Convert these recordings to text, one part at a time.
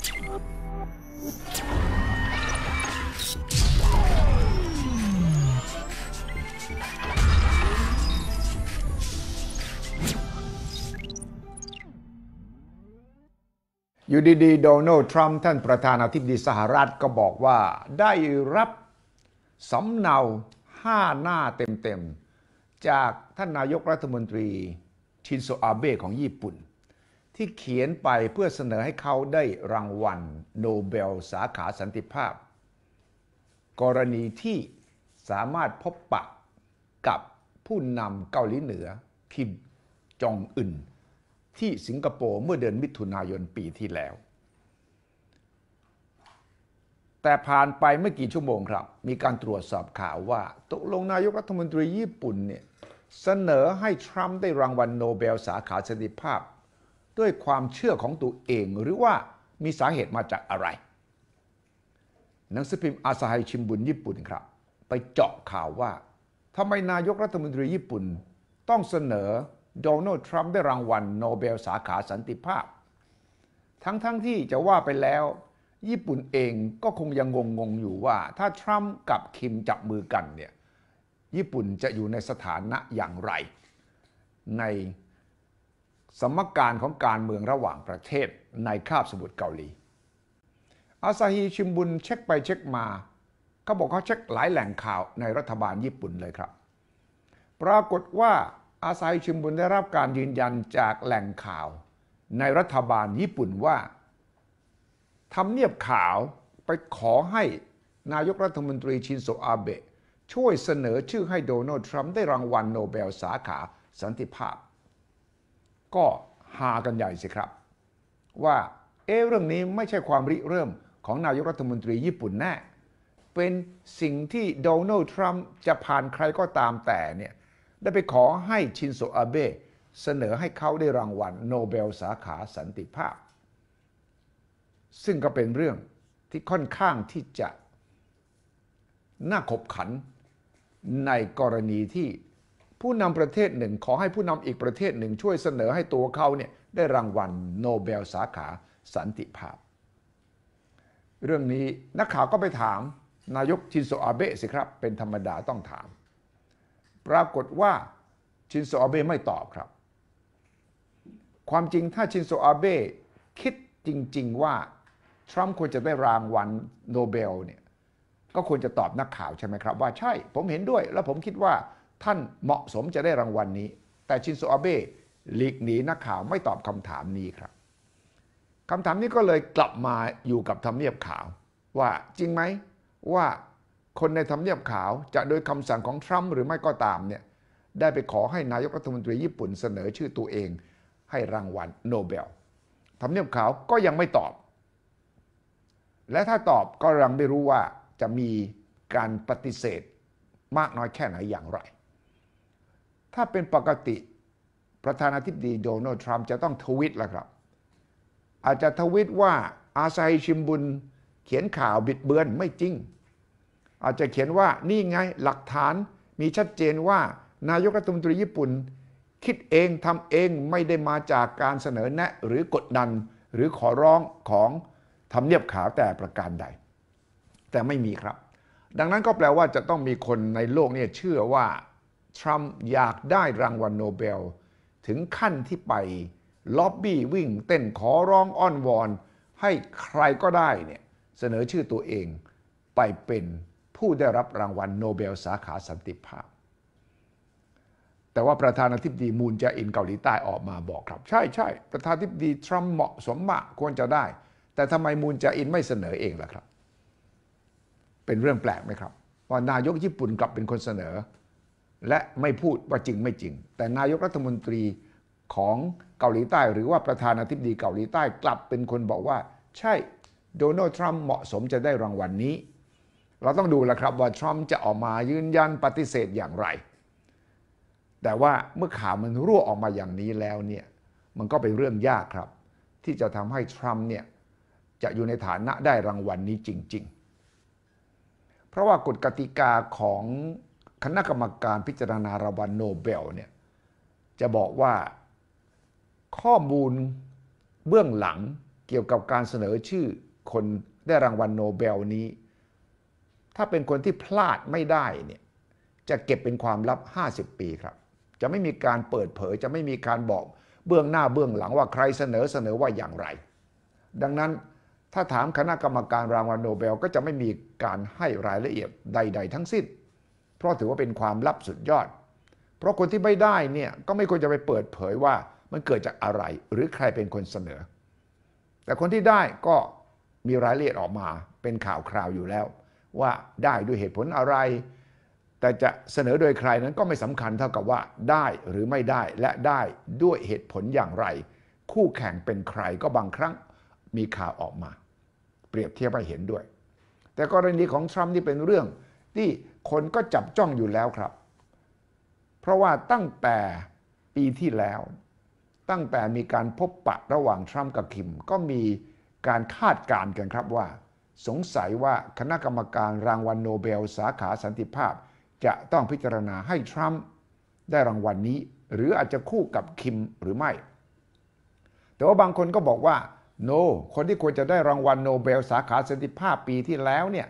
อยู่ดีๆโดนัลด์ทรัมป์ท่านประธานาธิบดีสหรัฐก็บอกว่าได้รับสำเนาห้าหน้าเต็มๆ จากท่านนายกรัฐมนตรีชินโซอาเบะของญี่ปุ่นที่เขียนไปเพื่อเสนอให้เขาได้รางวัลโนเบลสาขาสันติภาพ กรณีที่สามารถพบปะกับผู้นำเกาหลีเหนือ คิมจองอึนที่สิงคโปร์เมื่อเดือนมิถุนายนปีที่แล้ว แต่ผ่านไปไม่กี่ชั่วโมงครับมีการตรวจสอบข่าวว่าตกลงนายกรัฐมนตรีญี่ปุ่นเนี่ยเสนอให้ทรัมป์ได้รางวัลโนเบลสาขาสันติภาพด้วยความเชื่อของตัวเองหรือว่ามีสาเหตุมาจากอะไร หนังสือพิมพ์อาซาไฮชิมบุนญี่ปุ่นครับ ไปเจาะข่าวว่าทำไมนายกรัฐมนตรีญี่ปุ่นต้องเสนอโดนัลด์ทรัมป์ได้รางวัลโนเบลสาขาสันติภาพ ทั้งๆทที่จะว่าไปแล้วญี่ปุ่นเองก็คงยังงงๆอยู่ว่า ถ้าทรัมป์กับคิมจับมือกันเนี่ยญี่ปุ่นจะอยู่ในสถานะอย่างไรในสมการของการเมืองระหว่างประเทศในคาบสมุทรเกาหลี อาซาฮีชิมบุนเช็คไปเช็คมา เขาบอกเขาเช็คหลายแหล่งข่าวในรัฐบาลญี่ปุ่นเลยครับ ปรากฏว่าอาซาฮีชิมบุนได้รับการยืนยันจากแหล่งข่าวในรัฐบาลญี่ปุ่นว่า ทำเนียบข่าวไปขอให้นายกรัฐมนตรีชินโซอาเบะช่วยเสนอชื่อให้โดนัลด์ทรัมป์ได้รางวัลโนเบลสาขาสันติภาพก็หากันใหญ่สิครับ ว่าเอเรื่องนี้ไม่ใช่ความริเริ่มของนายกรัฐมนตรีญี่ปุ่นแน่ เป็นสิ่งที่โดนัลด์ทรัมป์จะผ่านใครก็ตามแต่เนี่ยได้ไปขอให้ชินโซอาเบะเสนอให้เขาได้รางวัลโนเบลสาขาสันติภาพ ซึ่งก็เป็นเรื่องที่ค่อนข้างที่จะน่าขบขันในกรณีที่ผู้นำประเทศหนึ่งขอให้ผู้นำอีกประเทศหนึ่งช่วยเสนอให้ตัวเขาเนี่ยได้รางวัลโนเบลสาขาสันติภาพ เรื่องนี้นักข่าวก็ไปถาม นายกชินโซอาเบะสิครับ เป็นธรรมดาต้องถาม ปรากฏว่าชินโซอาเบะไม่ตอบครับ ความจริงถ้าชินโซอาเบะคิดจริง ๆว่า ทรัมป์ควรจะได้รางวัลโนเบลเนี่ยก็ควรจะตอบนักข่าวใช่ไหมครับว่าใช่ผมเห็นด้วยและผมคิดว่าท่านเหมาะสมจะได้รางวัลนนี้ แต่ชินโซอาเบะหลีกหนีนักข่าวไม่ตอบคำถามนี้ครับ คำถามนี้ก็เลยกลับมาอยู่กับทำเนียบขาวว่าจริงไหม ว่าคนในทำเนียบขาวจะโดยคำสั่งของทรัมป์หรือไม่ก็ตามเนี่ยได้ไปขอให้นายกรัฐมนตรีญี่ปุ่นเสนอชื่อตัวเองให้รางวัลโนเบลทำเนียบขาวก็ยังไม่ตอบ และถ้าตอบก็ยังไม่รู้ว่าจะมีการปฏิเสธ มากน้อยแค่ไหนอย่างไรถ้าเป็นปกติประธานาธิบดีโดนัลด์ทรัมป์จะต้องทวิตแล้วครับ อาจจะทวิตว่า อาซัยชิมบุนเขียนข่าวบิดเบือนไม่จริง อาจจะเขียนว่านี่ไงหลักฐานมีชัดเจนว่า นายกรัฐมนตรีญี่ปุ่นคิดเองทำเองไม่ได้มาจากการเสนอแนะหรือกดดันหรือขอร้องของทำเนียบขาวแต่ประการใด แต่ไม่มีครับ ดังนั้นก็แปลว่าจะต้องมีคนในโลกนี้เชื่อว่าทรัมป์อยากได้รางวัลโนเบล ถึงขั้นที่ไปล็อบบี้วิ่งเต้นขอร้องอ้อนวอน ให้ใครก็ได้เนี่ยเสนอชื่อตัวเองไปเป็นผู้ได้รับรางวัลโนเบลสาขาสันติภาพ แต่ว่าประธานาธิบดีมูนแจอินเกาหลีใต้ออกมาบอกครับ ใช่ใช่ ประธานาธิบดีทรัมป์เหมาะสมมากควรจะได้ แต่ทำไมมูนแจอินไม่เสนอเองล่ะครับเป็นเรื่องแปลกไหมครับว่านายกญี่ปุ่นกลับเป็นคนเสนอและไม่พูดว่าจริงไม่จริง แต่นายกรัฐมนตรีของเกาหลีใต้ หรือว่าประธานาธิบดีเกาหลีใต้กลับเป็นคนบอกว่า ใช่โดนัลด์ทรัมป์เหมาะสมจะได้รางวัลนนี้ เราต้องดูแลครับว่าทรัมป์จะออกมายืนยันปฏิเสธอย่างไร แต่ว่าเมื่อข่าวมันรั่วออกมาอย่างนี้แล้วเนี่ยมันก็เป็นเรื่องยากครับ ที่จะทำให้ทรัมป์เนี่ยจะอยู่ในฐานะได้รางวัลนนี้จริงๆ เพราะว่ากฎกติกาของคณะกรรมการพิจารณารางวัลโนเบลเนี่ยจะบอกว่าข้อมูลเบื้องหลังเกี่ยวกับการเสนอชื่อคนได้รางวัลโนเบลนี้ ถ้าเป็นคนที่พลาดไม่ได้เนี่ยจะเก็บเป็นความลับ 50 ปีครับจะไม่มีการเปิดเผยจะไม่มีการบอกเบื้องหน้าเบื้องหลังว่าใครเสนอเสนอว่าอย่างไร ดังนั้นถ้าถามคณะกรรมการรางวัลโนเบลก็จะไม่มีการให้รายละเอียดใด ๆ ทั้งสิ้นเพราะถือว่าเป็นความลับสุดยอด เพราะคนที่ไม่ได้เนี่ยก็ไม่ควรจะไปเปิดเผยว่ามันเกิดจากอะไรหรือใครเป็นคนเสนอ แต่คนที่ได้ก็มีรายละเอียดออกมาเป็นข่าวคราวอยู่แล้ว ว่าได้ด้วยเหตุผลอะไร แต่จะเสนอโดยใครนั้นก็ไม่สำคัญเท่ากับว่าได้หรือไม่ได้และได้ด้วยเหตุผลอย่างไร คู่แข่งเป็นใครก็บางครั้งมีข่าวออกมา เปรียบเทียบไปเห็นด้วย แต่กรณีของทรัมป์นี่เป็นเรื่องที่คนก็จับจ้องอยู่แล้วครับ เพราะว่าตั้งแต่ปีที่แล้ว ตั้งแต่มีการพบปะระหว่างทรัมป์กับคิม ก็มีการคาดการณ์กันครับว่า สงสัยว่าคณะกรรมการรางวัลโนเบลสาขาสันติภาพจะต้องพิจารณาให้ทรัมป์ได้รางวัลนนี้หรืออาจจะคู่กับคิมหรือไม่ แต่ว่าบางคนก็บอกว่า no คนที่ควรจะได้รางวัลโนเบล สาขาสันติภาพปีที่แล้วเนี่ย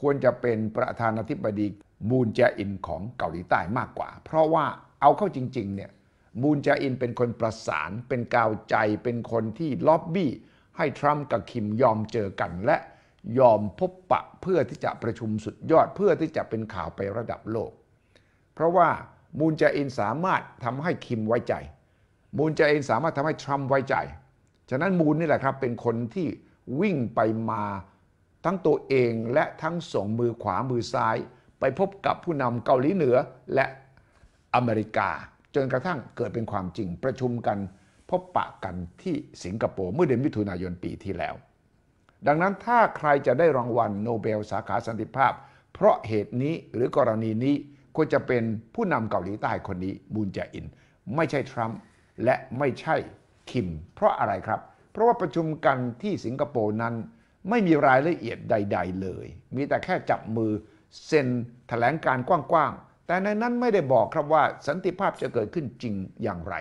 ควรจะเป็นประธานาธิบดีมูนแจอินของเกาหลีใต้มากกว่า เพราะว่าเอาเข้าจริงๆเนี่ยมูนแจอินเป็นคนประสานเป็นกาวใจเป็นคนที่ล็อบบี้ ให้ทรัมป์กับคิมยอมเจอกันและยอมพบปะเพื่อที่จะประชุมสุดยอดเพื่อที่จะเป็นข่าวไประดับโลก เพราะว่ามูนแจอินสามารถทำให้คิมไว้ใจ มูนแจอินสามารถทำให้ทรัมป์ไว้ใจฉะนั้นมูนนี่แหละครับเป็นคนที่วิ่งไปมาทั้งตัวเองและทั้งส่งมือขวามือซ้าย ไปพบกับผู้นำเกาหลีเหนือ และอเมริกาจนกระทั่งเกิดเป็นความจริงประชุมกันพบปะกันที่สิงคโปร์เมื่อเดือนมิถุนายนปีที่แล้ว ดังนั้นถ้าใครจะได้รางวัลโนเบลสาขาสันติภาพ เพราะเหตุนี้หรือกรณีนี้ควรจะเป็นผู้นำเกาหลีใต้คนนี้บูนแจอิน ไม่ใช่ทรัมป์และไม่ใช่คิมเพราะอะไรครับ เพราะว่าประชุมกันที่สิงคโปร์นั้นไม่มีรายละเอียดใดๆเลย มีแต่แค่จับมือเซ็นแถลงการกว้างๆ แต่ในนั้นไม่ได้บอกครับว่าสันติภาพจะเกิดขึ้นจริงอย่างไร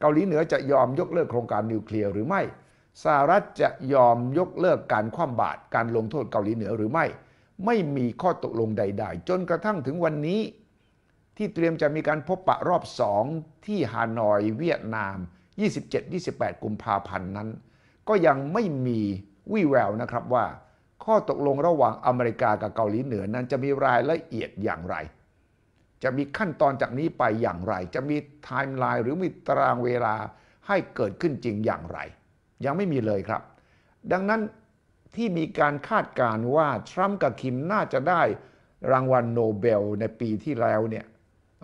เกาหลีเหนือจะยอมยกเลิกโครงการนิวเคลียร์หรือไม่สหรัฐจะยอมยกเลิกการคว่ำบาตรการลงโทษเกาหลีเหนือหรือไม่ ไม่มีข้อตกลงใด ๆ จนกระทั่งถึงวันนี้ ที่เตรียมจะมีการพบปะรอบสองที่ฮานอย เวียดนาม 27-28กุมภาพันธ์นั้น ก็ยังไม่มีวี่แววนะครับว่าข้อตกลงระหว่างอเมริกากับเกาหลีเหนือนั้นจะมีรายละเอียดอย่างไร จะมีขั้นตอนจากนี้ไปอย่างไร จะมีไทม์ไลน์หรือมีตารางเวลาให้เกิดขึ้นจริงอย่างไร ยังไม่มีเลยครับ ดังนั้นที่มีการคาดการณ์ว่าทรัมป์กับคิมน่าจะได้รางวัลโนเบลในปีที่แล้วเนี่ย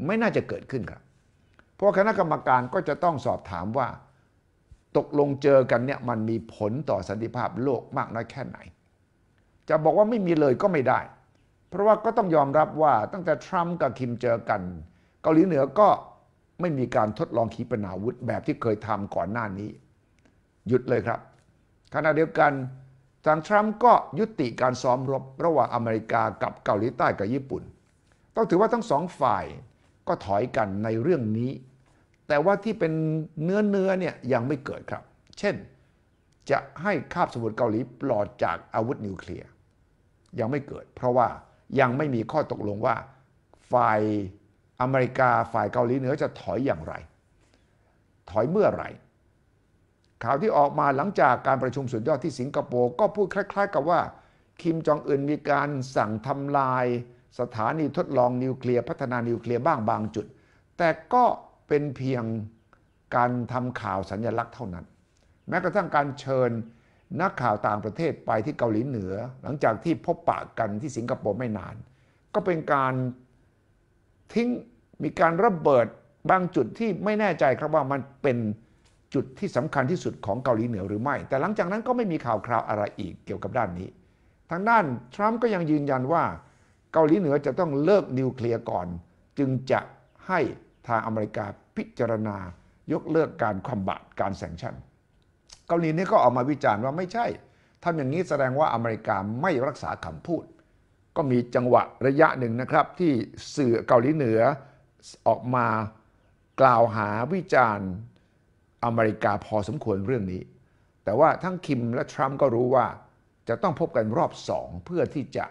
ไม่น่าจะเกิดขึ้นครับเพราะคณะกรรมการก็จะต้องสอบถามว่าตกลงเจอกันเนี่ยมันมีผลต่อสันติภาพโลกมากน้อยแค่ไหน จะบอกว่าไม่มีเลยก็ไม่ได้ เพราะว่าก็ต้องยอมรับว่าตั้งแต่ทรัมป์กับคิมเจอกัน เกาหลีเหนือก็ไม่มีการทดลองขีปนาวุธแบบที่เคยทำก่อนหน้านี้ หยุดเลยครับขณะเดียวกันทางทรัมป์ก็ยุติการซ้อมรบระหว่างอเมริกากับเกาหลีใต้กับญี่ปุ่นต้องถือว่าทั้งสองฝ่ายก็ถอยกันในเรื่องนี้แต่ว่าที่เป็นเนื้อเนื้อเนี่ยยังไม่เกิดครับ เช่นจะให้คาบสมุทรเกาหลีปลอดจากอาวุธนิวเคลียร์ยังไม่เกิด เพราะว่ายังไม่มีข้อตกลงว่า ฝ่ายอเมริกาฝ่ายเกาหลีเหนือจะถอยอย่างไร ถอยเมื่อไหร่ข่าวที่ออกมาหลังจากการประชุมสุดยอดที่สิงคโปร์ก็พูดคล้ายๆ กับว่าคิมจองอึนมีการสั่งทำลาย สถานีทดลองนิวเคลียร์พัฒนานิวเคลียร์บ้างบางจุด แต่ก็เป็นเพียงการทำข่าวสัญลักษณ์เท่านั้น แม้กระทั่งการเชิญนักข่าวต่างประเทศไปที่เกาหลีเหนือ หลังจากที่พบปะกันที่สิงคโปร์ไม่นาน ก็เป็นการทิ้งมีการระเบิดบางจุดที่ไม่แน่ใจครับว่ามันเป็นจุดที่สำคัญที่สุดของเกาหลีเหนือหรือไม่ แต่หลังจากนั้นก็ไม่มีข่าวคราวอะไรอีกเกี่ยวกับด้านนี้ ทางด้านทรัมป์ก็ยังยืนยันว่าเกาหลีเหนือจะต้องเลิกนิวเคลียร์ก่อนจึงจะให้ทางอเมริกาพิจารณายกเลิกการความบาดการแสงชั่นเกาหลีนี้ก็ออกมาวิจารณ์ว่าไม่ใช่ทำอย่างนี้แสดงว่าอเมริกาไม่รักษาคำพูด ก็มีจังหวะระยะหนึ่งนะครับที่สื่อเกาหลีเหนือออกมากล่าวหาวิจารณ์อเมริกาพอสมควรเรื่องนี้ แต่ว่าทั้งคิมและทรัมป์ก็รู้ว่าจะต้องพบกันรอบสองเพื่อที่จะ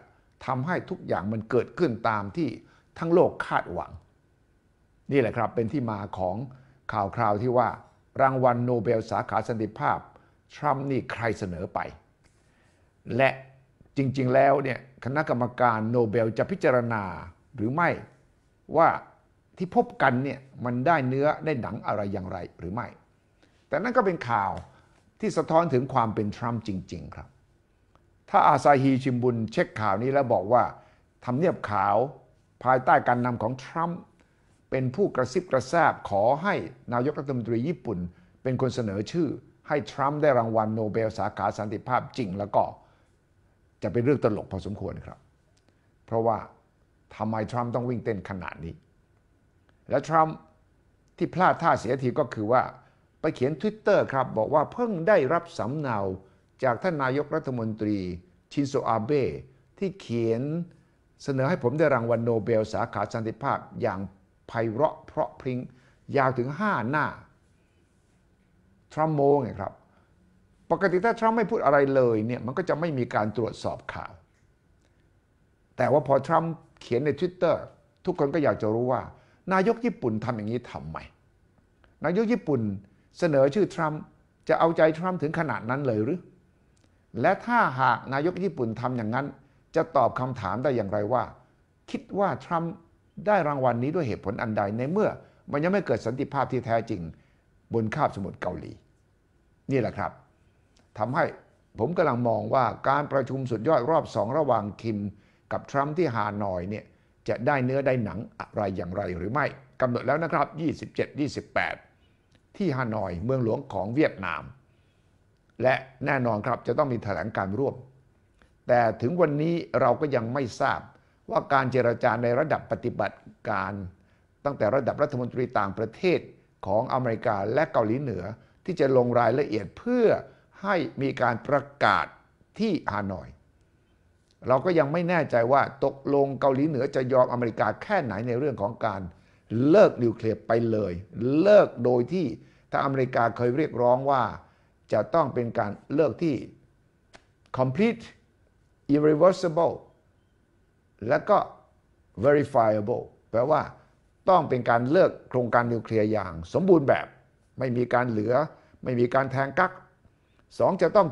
ทำให้ทุกอย่างมันเกิดขึ้นตามที่ทั้งโลกคาดหวังนี่แหละครับเป็นที่มาของข่าวคราวที่ว่า รางวัลโนเบลสาขาสันติภาพทรัมป์นี่ใครเสนอไป และจริงๆแล้วเนี่ยคณะกรรมการโนเบล จะพิจารณาหรือไม่ ว่าที่พบกันเนี่ยมันได้เนื้อได้หนังอะไรอย่างไรหรือไม่ แต่นั่นก็เป็นข่าวที่สะท้อนถึงความเป็นทรัมป์จริงๆครับ ถ้าอาซาฮีชิมบุนเช็คข่าวนี้แล้วบอกว่า ทำเนียบขาวภายใต้การนำของทรัมป์เป็นผู้กระซิบกระซาบขอให้นายกรัฐมนตรีญี่ปุ่น เป็นคนเสนอชื่อ ให้ทรัมป์ได้รางวัลโนเบลสาขาสันติภาพจริง แล้วก็จะเป็นเรื่องตลกพอสมควรครับ เพราะว่าทำไมทรัมป์ต้องวิ่งเต้นขนาดนี้ และทรัมป์ที่พลาดท่าเสียทีก็คือว่าไปเขียน Twitter ครับ บอกว่าเพิ่งได้รับสำเนาจากท่านนายกรัฐมนตรีชินโซอาเบะที่เขียนเสนอให้ผมได้รางวัลโนเบลสาขาสันติภาพอย่างไพเราะเพราะพริง้งยาวถึงห้าหน้าทรัมโมไงครับ ปกติถ้าทรัมป์ไม่พูดอะไรเลยเนี่ยมันก็จะไม่มีการตรวจสอบข่าว แต่ว่าพอทรัมป์เขียนใน Twitter ทุกคนก็อยากจะรู้ว่า นายกญี่ปุ่นทำอย่างนี้ทำไม นายกญี่ปุ่นเสนอชื่อทรัมป์จะเอาใจทรัมป์ถึงขนาดนั้นเลยหรือ และถ้าหากนายกญี่ปุ่นทำอย่างนั้น จะตอบคำถามได้อย่างไรว่า คิดว่าทรัมป์ได้รางวัลนนี้ด้วยเหตุผลอันใดในเมื่อ มันยังไม่เกิดสันติภาพที่แท้จริงบนคาบสมุทรเกาหลี นี่แหละครับทำให้ผมกำลังมองว่าการประชุมสุดยอดรอบสองระหว่างคิม กับทรัมป์ที่ฮานอยเนี่ยจะได้เนื้อได้หนังอะไรอย่างไรหรือไม่กำหนดแล้วนะครับ 27-28 ที่ฮานอยเมืองหลวงของเวียดนาม และแน่นอนครับจะต้องมีแถลงการร่วม แต่ถึงวันนี้เราก็ยังไม่ทราบว่าการเจรจาในระดับปฏิบัติการ ตั้งแต่ระดับรัฐมนตรีต่างประเทศของอเมริกาและเกาหลีเหนือที่จะลงรายละเอียดเพื่อให้มีการประกาศที่ฮานอย เราก็ยังไม่แน่ใจว่าตกลงเกาหลีเหนือจะยอมอเมริกาแค่ไหนในเรื่องของการเลิกนิวเคลียร์ไปเลย เลิกโดยที่ถ้าอเมริกาเคยเรียกร้องว่าจะต้องเป็นการเลิกที่ complete irreversible แล้วก็ verifiable แปลว่า ต้องเป็นการเลิกโครงการนิวเคลียร์อย่างสมบูรณ์แบบ ไม่มีการเหลือ ไม่มีการแทงกักสองจะต้อง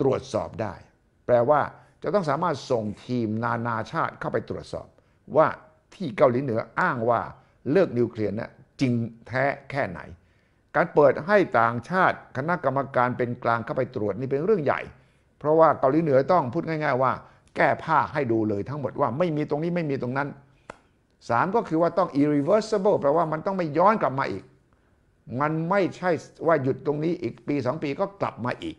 ตรวจสอบได้ แปลว่าจะต้องสามารถส่งทีมนานาชาติเข้าไปตรวจสอบ ว่าที่เกาหลีเหนืออ้างว่าเลิกนิวเคลียร์นะ่ะจริงแท้แค่ไหน การเปิดให้ต่างชาติคณะกรรมการเป็นกลางเข้าไปตรวจนี่เป็นเรื่องใหญ่ เพราะว่าเกาหลีเหนือต้องพูดง่าย ๆว่าแก้ผ้าให้ดูเลยทั้งหมดว่าไม่มีตรงนี้ไม่มีตรงนั้นสามก็คือว่าต้อง irreversible แปลว่ามันต้องไม่ย้อนกลับมาอีก มันไม่ใช่ว่าหยุดตรงนี้อีกปีสองปีก็กลับมาอีก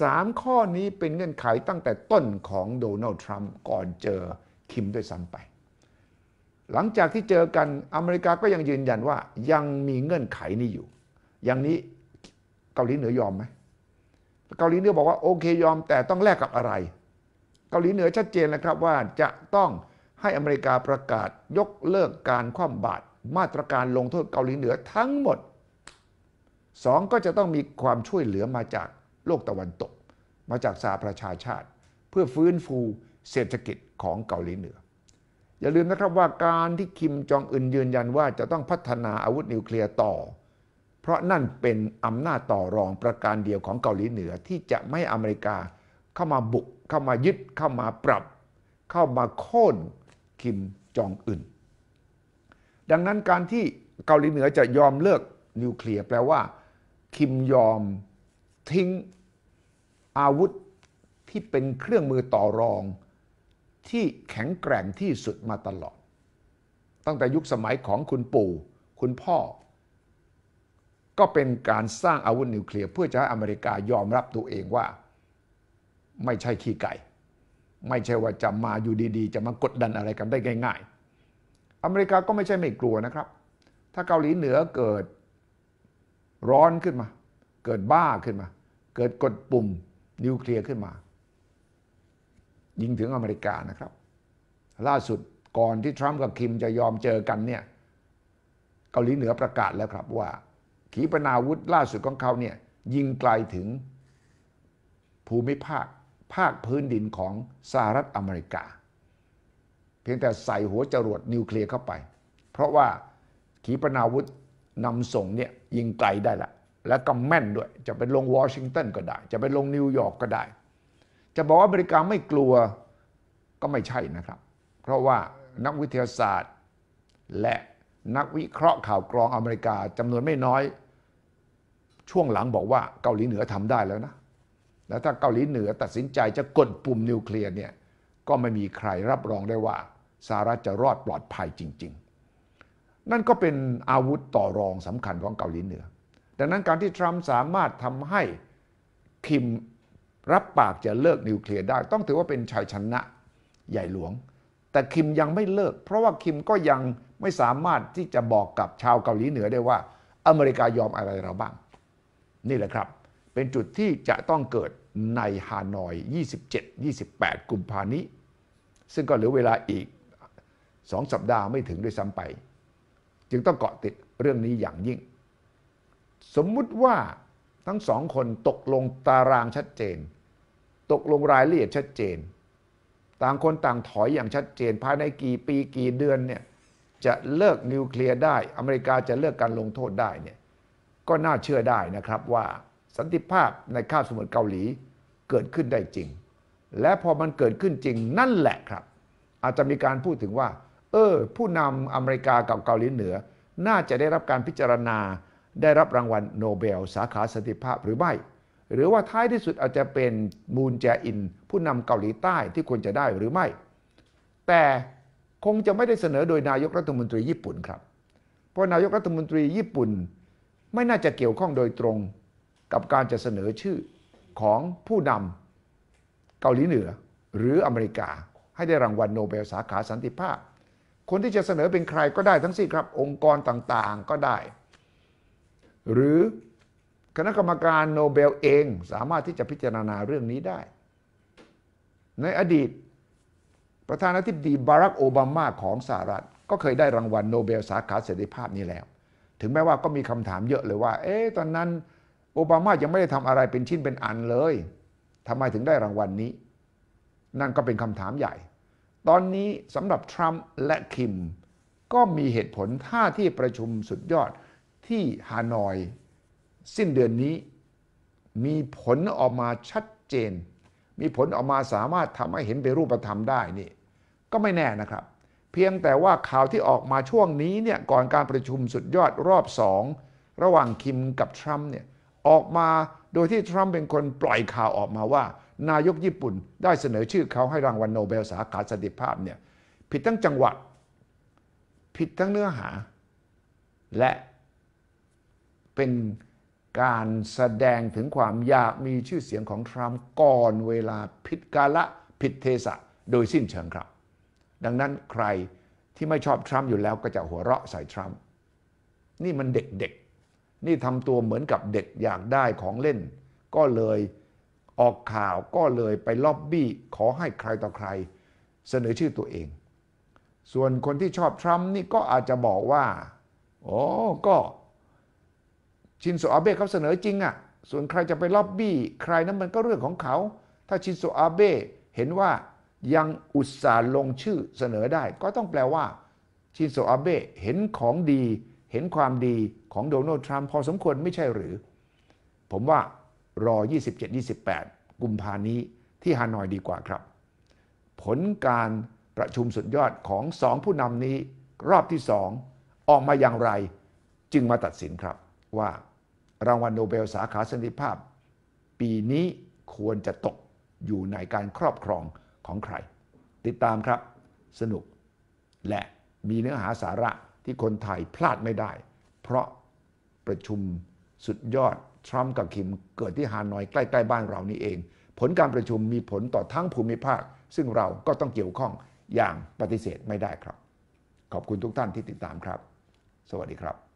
สามข้อนี้เป็นเงื่อนไขตั้งแต่ต้นของโดนัลด์ทรัมป์ก่อนเจอคิมด้วยซ้ำไป หลังจากที่เจอกันอเมริกาก็ยังยืนยันว่ายังมีเงื่อนไขนี้อยู่ อย่างนี้เกาหลีเหนือยอมไหมเกาหลีเหนือบอกว่าโอเคยอม แต่ต้องแลกกับอะไรเกาหลีเหนือชัดเจนแล้วครับ ว่าจะต้องให้อเมริกาประกาศยกเลิกการคว่ำบาตรมาตรการลงโทษเกาหลีเหนือทั้งหมด 2. ก็จะต้องมีความช่วยเหลือมาจากโลกตะวันตก มาจากสาประชาชาติ เพื่อฟื้นฟูเศรษฐกิจของเกาหลีเหนือ อย่าลืมนะครับว่าการที่คิมจองอึนยืนยันว่าจะต้องพัฒนาอาวุธนิวเคลียร์ต่อ เพราะนั่นเป็นอำนาจต่อรองประการเดียวของเกาหลีเหนือที่จะไม่อเมริกาเข้ามาบุกเข้ามายึดเข้ามาปรับเข้ามาโค่นคิมจองอึนดังนั้นการที่เกาหลีเหนือจะยอมเลิกนิวเคลียร์แปลว่าคิมยอมทิ้ง อาวุธที่เป็นเครื่องมือต่อรอง ที่แข็งแกร่งที่สุดมาตลอด ตั้งแต่ยุคสมัยของคุณปู่ คุณพ่อ ก็เป็นการสร้างอาวุธนิวเคลียร์เพื่อจะให้อเมริกายอมรับตัวเองว่าไม่ใช่ขี้ไก่ ไม่ใช่ว่าจะมาอยู่ดีๆ จะมากดดันอะไรกันได้ง่ายๆ อเมริกาก็ไม่ใช่ไม่กลัวนะครับ ถ้าเกาหลีเหนือเกิดร้อนขึ้นมา เกิดบ้าขึ้นมา เกิดกดปุ่มนิวเคลียร์ขึ้นมา ยิงถึงอเมริกานะครับ ล่าสุดก่อนที่ทรัมป์กับคิมจะยอมเจอกันเนี่ย เกาหลีเหนือประกาศแล้วครับ ว่า ขีปนาวุธล่าสุดของเขาเนี่ยยิงไกลถึงภูมิภาคภาคพื้นดินของสหรัฐอเมริกา เพียงแต่ใส่หัวจรวดนิวเคลียร์เข้าไป เพราะว่าขีปนาวุธนำส่งเนี่ยยิงไกลได้ละและก็แม่นด้วย จะไปลงวอชิงตันก็ได้ จะไปลงนิวยอร์กก็ได้จะบอกว่าอเมริกาไม่กลัวก็ไม่ใช่นะครับ เพราะว่านักวิทยาศาสตร์ และนักวิเคราะห์ข่าวกรองอเมริกาจำนวนไม่น้อย ช่วงหลังบอกว่าเกาหลีเหนือทำได้แล้วนะแล้วถ้าเกาหลีเหนือตัดสินใจจะกดปุ่มนิวเคลียร์เนี่ยก็ไม่มีใครรับรองได้ว่าสหรัฐจะรอดปลอดภัยจริงๆ นั่นก็เป็นอาวุธต่อรองสำคัญของเกาหลีเหนือ ดังนั้นการที่ทรัมป์สามารถทำให้คิมรับปากจะเลิกนิวเคลียร์ได้ต้องถือว่าเป็นชัยชนะใหญ่หลวง แต่คิมยังไม่เลิก เพราะว่าคิมก็ยังไม่สามารถที่จะบอกกับชาวเกาหลีเหนือได้ว่าอเมริกายอมอะไรเราบ้าง นี่แหละครับเป็นจุดที่จะต้องเกิดในฮานอย27-28กุมภานี้ซึ่งก็เหลือเวลาอีก2สัปดาห์ไม่ถึงด้วยซ้ำไป จึงต้องเกาะติดเรื่องนี้อย่างยิ่ง สมมุติว่าทั้งสองคนตกลงตารางชัดเจน ตกลงรายละเอียดชัดเจน ต่างคนต่างถอยอย่างชัดเจนภายในกี่ปีกี่เดือนเนี่ย จะเลิกนิวเคลียร์ได้ อเมริกาจะเลิกการลงโทษได้เนี่ย ก็น่าเชื่อได้นะครับว่าสันติภาพในคาบสมุทรเกาหลีเกิดขึ้นได้จริง และพอมันเกิดขึ้นจริงนั่นแหละครับ อาจจะมีการพูดถึงว่า เออผู้นำอเมริกากับเกาหลีเหนือ น่าจะได้รับการพิจารณาได้รับรางวัลโนเบลสาขา สันติภาพหรือไม่ หรือว่าท้ายที่สุดอาจจะเป็นมูนแจอิน ผู้นำเกาหลีใต้ที่ควรจะได้หรือไม่ แต่คงจะไม่ได้เสนอโดยนายกรัฐมนตรีญี่ปุ่นครับ เพราะนายกรัฐมนตรีญี่ปุ่น ไม่น่าจะเกี่ยวข้องโดยตรงกับการจะเสนอชื่อของผู้นำเกาหลีเหนือหรืออเมริกาให้ได้รางวัลโนเบลสาขาสันติภาพ คนที่จะเสนอเป็นใครก็ได้ทั้งสิ้นครับองค์กรต่างๆก็ได้ หรือคณะกรรมการโนเบลเอง สามารถที่จะพิจารณาเรื่องนี้ได้ ในอดีต ประธานาธิบดีบารักโอบามาของสหรัฐ ก็เคยได้รางวัลโนเบลสาขาเสรีภาพนี้แล้ว ถึงแม้ว่าก็มีคำถามเยอะเลยว่า เอ๊ะตอนนั้นโอบามายังไม่ได้ทำอะไรเป็นชิ้นเป็นอันเลย ทำไมถึงได้รางวัลนนี้ นั่นก็เป็นคำถามใหญ่ ตอนนี้สำหรับทรัมป์และคิม ก็มีเหตุผลท่าที่ประชุมสุดยอดที่ฮานอย สิ้นเดือนนี้ มีผลออกมาชัดเจน มีผลออกมาสามารถทำให้เห็นเป็นรูปธรรมได้นี่ก็ไม่แน่นะครับ เพียงแต่ว่าข่าวที่ออกมาช่วงนี้เนี่ยก่อนการประชุมสุดยอดรอบสองระหว่างคิมกับทรัมป์เนี่ยออกมาโดยที่ ทรัมป์เป็นคนปล่อยข่าวออกมาว่า นายกญี่ปุ่น ได้เสนอชื่อเขาให้รางวัลโนเบลสาขาสันติภาพเนี่ยผิดทั้งจังหวะผิดทั้งเนื้อหา และเป็นการแสดงถึงความอยากมีชื่อเสียงของทรัมป์ก่อนเวลาผิดกาละผิดเทศะโดยสิ้นเชิงครับ ดังนั้นใครที่ไม่ชอบทรัมป์อยู่แล้วก็จะหัวเราะใส่ทรัมป์นี่มันเด็กๆนี่ทำตัวเหมือนกับเด็กอยากได้ของเล่น ก็เลยออกข่าวก็เลยไปล็อบบี้ขอให้ใครต่อใครเสนอชื่อตัวเอง ส่วนคนที่ชอบทรัมป์นี่ก็อาจจะบอกว่าโอ้ก็ชินโซอาเบะเขาเสนอจริงอะ่ะส่วนใครจะไปล็อบบี้ใครนั้นมันก็เรื่องของเขาถ้าชินโซอาเบะเห็นว่า ยังอุตส่าห์ลงชื่อเสนอได้ ก็ต้องแปลว่าชินโซอาเบะเห็นของดีเห็นความดีของโดนัลด์ทรัมป์พอสมควรไม่ใช่หรือ ผมว่ารอ 27-28 กุมภานี้ที่ฮานอยดีกว่าครับ ผลการประชุมสุดยอดของสองผู้นำนี้ รอบที่สองออกมาอย่างไรจึงมาตัดสินครับ ว่ารางวัลโนเบลสาขาสันติภาพ ปีนี้ควรจะตกอยู่ในการครอบครองของใคร ติดตามครับ สนุกและมีเนื้อหาสาระที่คนไทยพลาดไม่ได้ เพราะประชุมสุดยอด ทรัมป์กับคิมเกิดที่ฮานอยใกล้ ๆบ้านเรานี่เอง ผลการประชุมมีผลต่อทั้งภูมิภาคซึ่งเราก็ต้องเกี่ยวข้องอย่างปฏิเสธไม่ได้ครับ ขอบคุณทุกท่านที่ติดตามครับ สวัสดีครับ